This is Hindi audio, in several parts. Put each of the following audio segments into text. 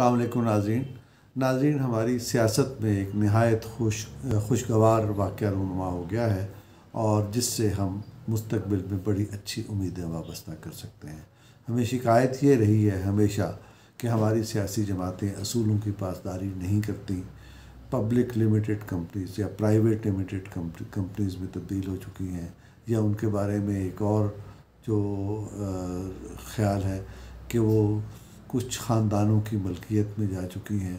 अल्लाम नाजीन नाजीन हमारी सियासत में एक नहायत खुश खुशगवार वाक़ रुनुमा हो गया है और जिससे हम मुस्तबिल में बड़ी अच्छी उम्मीदें वाबस्ता कर सकते हैं हमें शिकायत ये रही है हमेशा कि हमारी सियासी जमातें असूलों की पासदारी नहीं करती पब्लिक लिमिटेड कंपनीज या प्राइवेट लिमिटेड कंपनीज में तब्दील हो चुकी हैं या उनके बारे में एक और जो ख्याल है कि वो कुछ ख़ानदानों की मलकियत में जा चुकी हैं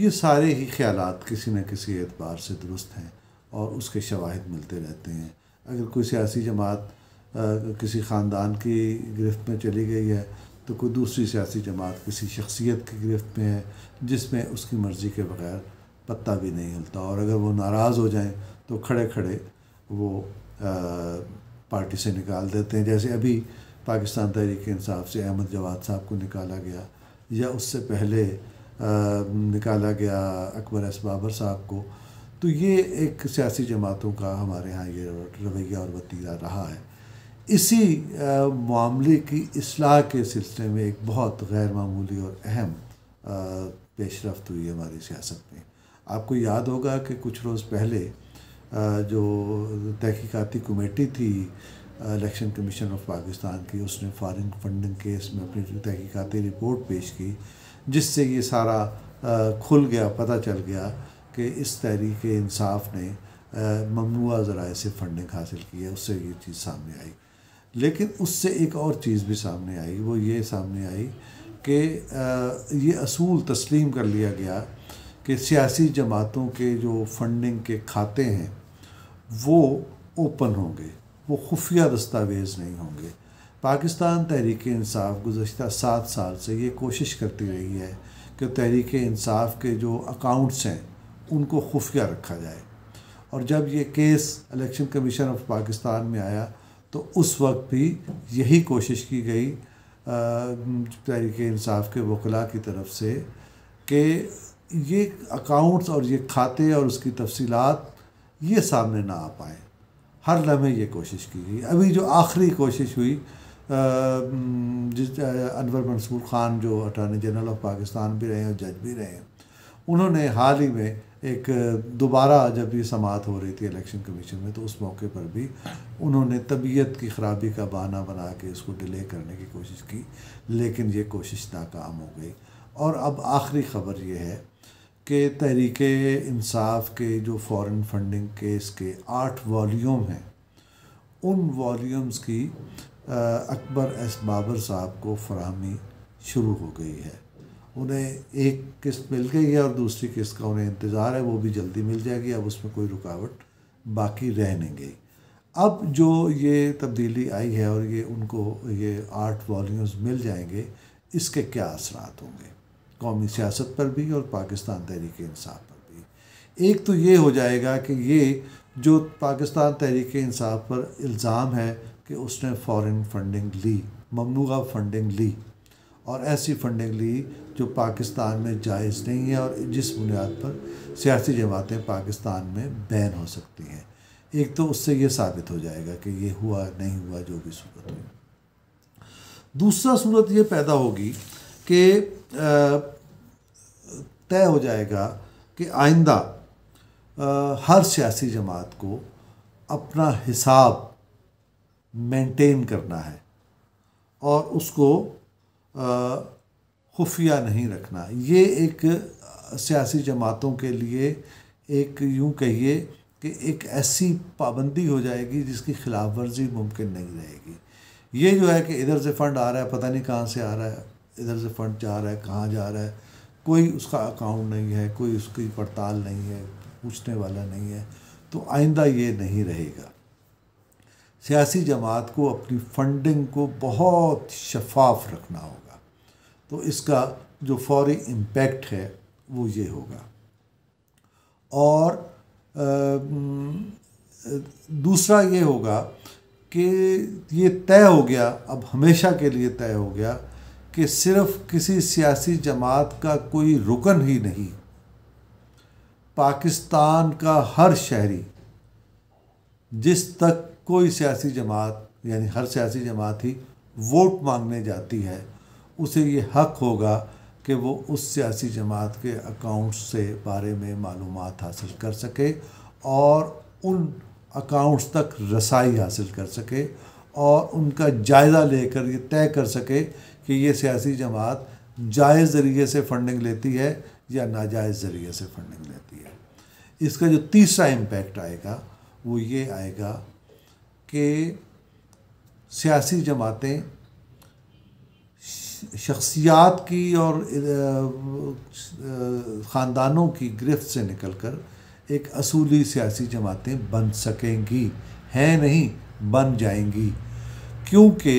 ये सारे ही ख्याल किसी न किसी एतबार से दुरुस्त हैं और उसके शवाहद मिलते रहते हैं अगर कोई सियासी जमात किसी ख़ानदान की गिरफ्त में चली गई है तो कोई दूसरी सियासी जमात किसी शख्सियत की गिरफ्त में है जिसमें उसकी मर्ज़ी के बगैर पत्ता भी नहीं हिलता और अगर वो नाराज़ हो जाएं तो खड़े खड़े वो आ, पार्टी से निकाल देते हैं जैसे अभी पाकिस्तान तहरीक इंसाफ से अहमद जवाद साहब को निकाला गया या उससे पहले आ, निकाला गया अकबर एस बाबर साहब को तो ये एक सियासी जमातों का हमारे यहाँ ये रवैया और वतीरा रहा है इसी मामले की असलाह के सिलसिले में एक बहुत गैर मामूली और अहम पेशरफ्त हुई हमारी सियासत में आपको याद होगा कि कुछ रोज़ पहले जो तहकीकती कमेटी थी इलेक्शन कमीशन ऑफ पाकिस्तान की उसने फॉरेन फंडिंग केस में अपनी तहकीकती रिपोर्ट पेश की जिससे ये सारा खुल गया पता चल गया कि इस तहरीक इंसाफ ने ममनुआ ज़रा से फंडिंग हासिल की है उससे ये चीज़ सामने आई लेकिन उससे एक और चीज़ भी सामने आई वो ये सामने आई कि ये असूल तस्लीम कर लिया गया कि सियासी जमातों के जो फंडिंग के खाते हैं वो ओपन होंगे वो खुफिया दस्तावेज़ नहीं होंगे पाकिस्तान तहरीक इंसाफ गुजशत सात साल से ये कोशिश करती रही है कि तहरीक इंसाफ के जो अकाउंट्स हैं उनको खुफिया रखा जाए और जब ये case election commission of Pakistan में आया तो उस वक्त भी यही कोशिश की गई तहरीक इंसाफ के वकला की तरफ से कि ये अकाउंट्स और ये खाते और उसकी तफसीत ये सामने ना आ पाएँ हर लम्हे ये कोशिश की गई अभी जो आखिरी कोशिश हुई जिस अनवर मंसूर ख़ान जो अटारनी जनरल ऑफ पाकिस्तान भी रहे हैं और जज भी रहे हैं उन्होंने हाल ही में एक दोबारा जब ये समात हो रही थी इलेक्शन कमीशन में तो उस मौके पर भी उन्होंने तबीयत की ख़राबी का बहाना बना के इसको डिले करने की कोशिश की लेकिन ये कोशिश नाकाम हो गई और अब आखिरी खबर ये है के तहरीक इंसाफ के जो फॉरेन फंडिंग केस के आठ वॉल्यूम हैं उन वॉल्यूम्स की अकबर एस बाबर साहब को फरहमी शुरू हो गई है उन्हें एक किस्त मिल गई है और दूसरी किस्त का उन्हें इंतज़ार है वो भी जल्दी मिल जाएगी अब उसमें कोई रुकावट बाकी रह नहीं गई अब जो ये तब्दीली आई है और ये उनको ये आठ वॉल्यूम्स मिल जाएंगे इसके क्या असरात होंगे कौमी सियासत पर भी और पाकिस्तान तहरीक इंसाफ पर भी एक तो ये हो जाएगा कि ये जो पाकिस्तान तहरीक इंसाफ पर इल्ज़ाम है कि उसने फॉरेन फंडिंग ली ममनूगा फंडिंग ली और ऐसी फंडिंग ली जो पाकिस्तान में जायज़ नहीं है और जिस बुनियाद पर सियासी जमातें पाकिस्तान में बैन हो सकती हैं एक तो उससे ये साबित हो जाएगा कि ये हुआ नहीं हुआ जो भी सूरत हुई दूसरा सूरत ये पैदा होगी कि तय हो जाएगा कि आइंदा हर सियासी जमात को अपना हिसाब मेंटेन करना है और उसको खुफिया नहीं रखना ये एक सियासी जमातों के लिए एक यूं कहिए कि एक ऐसी पाबंदी हो जाएगी जिसकी खिलाफ वर्जी मुमकिन नहीं रहेगी ये जो है कि इधर से फ़ंड आ रहा है पता नहीं कहाँ से आ रहा है इधर से फंड जा रहा है कहाँ जा रहा है कोई उसका अकाउंट नहीं है कोई उसकी पड़ताल नहीं है पूछने वाला नहीं है तो आइंदा ये नहीं रहेगा सियासी जमात को अपनी फंडिंग को बहुत शफाफ रखना होगा तो इसका जो फौरी इम्पैक्ट है वो ये होगा और दूसरा ये होगा कि ये तय हो गया अब हमेशा के लिए तय हो गया कि सिर्फ किसी सियासी जमात का कोई रुकन ही नहीं पाकिस्तान का हर शहरी जिस तक कोई सियासी जमात यानी हर सियासी जमात ही वोट मांगने जाती है उसे ये हक होगा कि वो उस सियासी जमात के अकाउंट्स से बारे में मालूम हासिल कर सके और उन अकाउंट्स तक रसाई हासिल कर सके और उनका जायज़ा लेकर ये तय कर सके कि ये सियासी जमात जायज़ ज़रिए से फंडिंग लेती है या नाजायज़ ज़रिए से फंडिंग लेती है इसका जो तीसरा इम्पेक्ट आएगा वो ये आएगा कि सियासी जमातें शख्सियात की और ख़ानदानों की गिरफ्त से निकलकर एक असूली सियासी जमातें बन सकेंगी हैं नहीं बन जाएंगी क्योंकि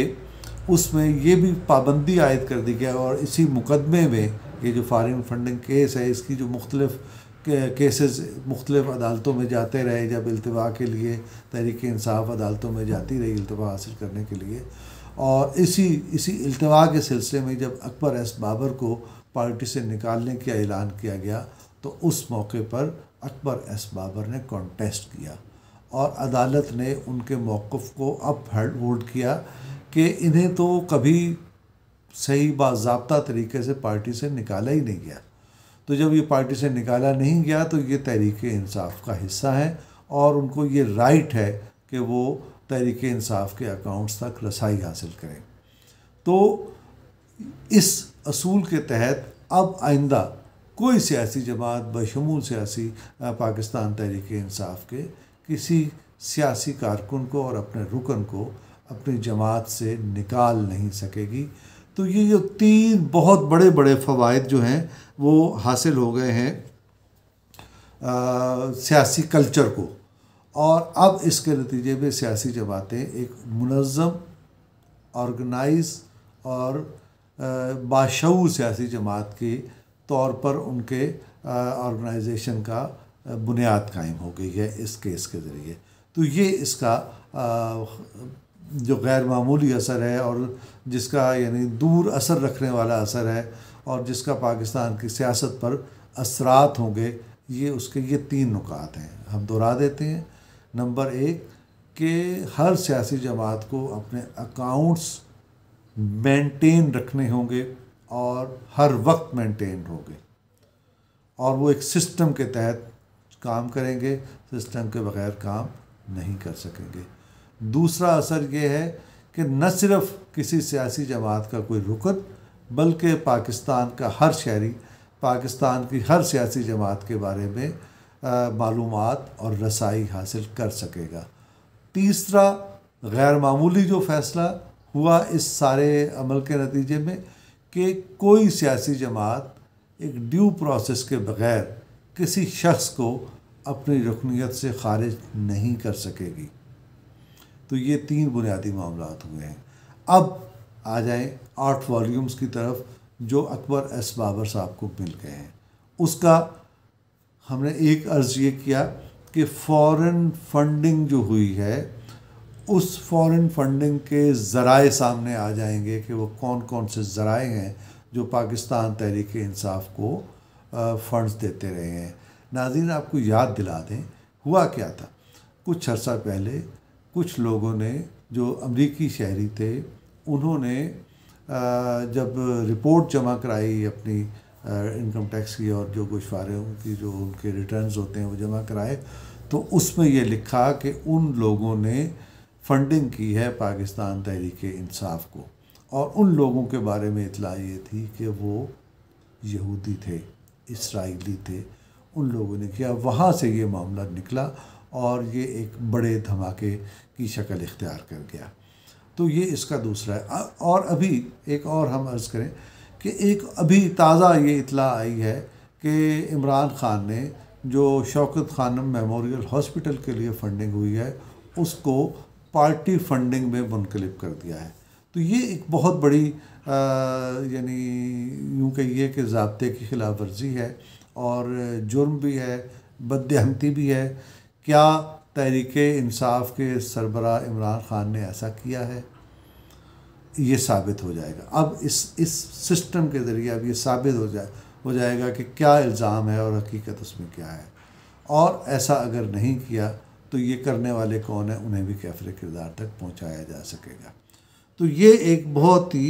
उसमें ये भी पाबंदी आयद कर दी गई और इसी मुकदमे में ये जो फॉरेन फंडिंग केस है इसकी जो मुख्तलिफ केसेस मुख्तलिफ अदालतों में जाते रहे जब अल्तवा के लिए तहरीक इंसाफ अदालतों में जाती रही अल्तवा हासिल करने के लिए और इसी इसी अल्तवा के सिलसिले में जब अकबर एस बाबर को पार्टी से निकालने का ऐलान किया गया तो उस मौके पर अकबर एस बाबर ने कॉन्टेस्ट किया और अदालत ने उनके मौक़ को अप होल्ड किया कि इन्हें तो कभी सही बाबा तरीके से पार्टी से निकाला ही नहीं गया तो जब ये पार्टी से निकाला नहीं गया तो ये तहरीक इंसाफ का हिस्सा है और उनको ये राइट है कि वो तहरीक इंसाफ के अकाउंट्स तक रसाई हासिल करें तो इस असूल के तहत अब आइंदा कोई सियासी जमात बशमूल सियासी पाकिस्तान तहरीक इंसाफ के किसी सियासी कारकुन को और अपने रुकन को अपनी जमात से निकाल नहीं सकेगी तो ये जो तीन बहुत बड़े बड़े फ़वाद जो हैं वो हासिल हो गए हैं सियासी कल्चर को और अब इसके नतीजे में सियासी जमातें एक मनज़म ऑर्गेनाइज और बाशऊ सियासी जमात के तौर पर उनके ऑर्गेनाइजेशन का बुनियाद कायम हो गई है इस केस के ज़रिए तो ये इसका आ, जो गैर मामूली असर है और जिसका यानी दूर असर रखने वाला असर है और जिसका पाकिस्तान की सियासत पर असरात होंगे ये उसके ये तीन नुकात हैं हम दोहरा देते हैं नंबर एक कि हर सियासी जमात को अपने अकाउंट्स मेंटेन रखने होंगे और हर वक्त मेंटेन होंगे और वो एक सिस्टम के तहत काम करेंगे सिस्टम के बगैर काम नहीं कर सकेंगे दूसरा असर ये है कि न सिर्फ किसी सियासी जमात का कोई रुकन बल्कि पाकिस्तान का हर शहरी पाकिस्तान की हर सियासी जमात के बारे में मालूम और रसाई हासिल कर सकेगा तीसरा गैर मामूली जो फैसला हुआ इस सारे अमल के नतीजे में कि कोई सियासी जमात एक ड्यू प्रोसेस के बगैर किसी शख्स को अपनी रुकनीत से खारिज नहीं कर सकेगी तो ये तीन बुनियादी मामला हुए हैं अब आ जाए आठ वॉल्यूम्स की तरफ जो अकबर एस बाबर साहब को मिल गए हैं उसका हमने एक अर्ज़ ये किया कि फॉरेन फंडिंग जो हुई है उस फॉरेन फंडिंग के ज़राए सामने आ जाएंगे कि वो कौन कौन से ज़राए हैं जो पाकिस्तान तहरीक इंसाफ को फंड्स देते रहे हैं नाजीन आपको याद दिला दें हुआ क्या था कुछ अर्सा पहले कुछ लोगों ने जो अमरीकी शहरी थे उन्होंने जब रिपोर्ट जमा कराई अपनी इनकम टैक्स की और जो गुशवारों की जो उनके रिटर्न्स होते हैं वो जमा कराए तो उसमें ये लिखा कि उन लोगों ने फंडिंग की है पाकिस्तान तहरीक इंसाफ को और उन लोगों के बारे में इतला ये थी कि वो यहूदी थे इसराइली थे उन लोगों ने किया वहाँ से ये मामला निकला और ये एक बड़े धमाके की शक्ल इख्तियार कर गया तो ये इसका दूसरा है और अभी एक और हम अर्ज़ करें कि एक अभी ताज़ा ये इतला आई है कि इमरान ख़ान ने जो शौकत खानम मेमोरियल हॉस्पिटल के लिए फंडिंग हुई है उसको पार्टी फंडिंग में मुनकलब कर दिया है तो ये एक बहुत बड़ी यानी यूँ कहिए कि जबते की खिलाफ वर्जी है और जुर्म भी है बदहमती भी है क्या तहरीक इंसाफ के सरबरा इमरान ख़ान ने ऐसा किया है ये साबित हो जाएगा अब इस इस सिस्टम के ज़रिए अब ये साबित हो जाए हो जाएगा कि क्या इल्ज़ाम है और हकीकत उसमें क्या है और ऐसा अगर नहीं किया तो ये करने वाले कौन है उन्हें भी कैफरे किरदार तक पहुंचाया जा सकेगा तो ये एक बहुत ही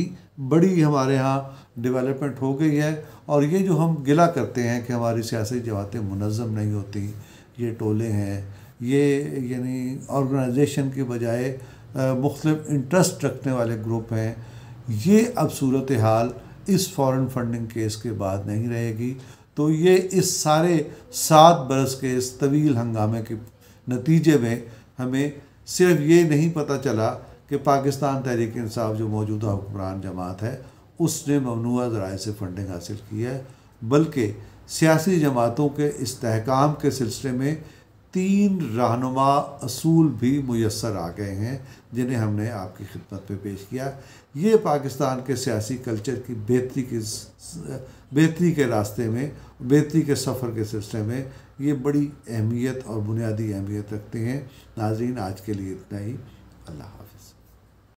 बड़ी हमारे यहाँ डेवलपमेंट हो गई है और ये जो हम गिला करते हैं कि हमारी सियासी जमातें मुनज़म नहीं होती ये टोले हैं ये यानी ऑर्गेनाइजेशन के बजाय मुख्तफ इंटरेस्ट रखने वाले ग्रुप हैं ये अब सूरत हाल इस फॉरेन फंडिंग केस के बाद नहीं रहेगी तो ये इस सारे सात बरस के इस तवील हंगामे के नतीजे में हमें सिर्फ ये नहीं पता चला कि पाकिस्तान तहरीक इंसाफ जो मौजूदा हुक्मरान जमात है उसने ममनू ज़रा से फंडिंग हासिल की है बल्कि सियासी जमातों के इसकाम के सिलसिले में तीन रहनुमा असूल भी मैसर आ गए हैं जिन्हें हमने आपकी खिदमत में पेश किया ये पाकिस्तान के सियासी कल्चर की बेहतरी के बेहतरी के रास्ते में बेहतरी के सफ़र के सिलसिले में ये बड़ी अहमियत और बुनियादी अहमियत रखते हैं नाजीन आज के लिए इतना ही अल्लाह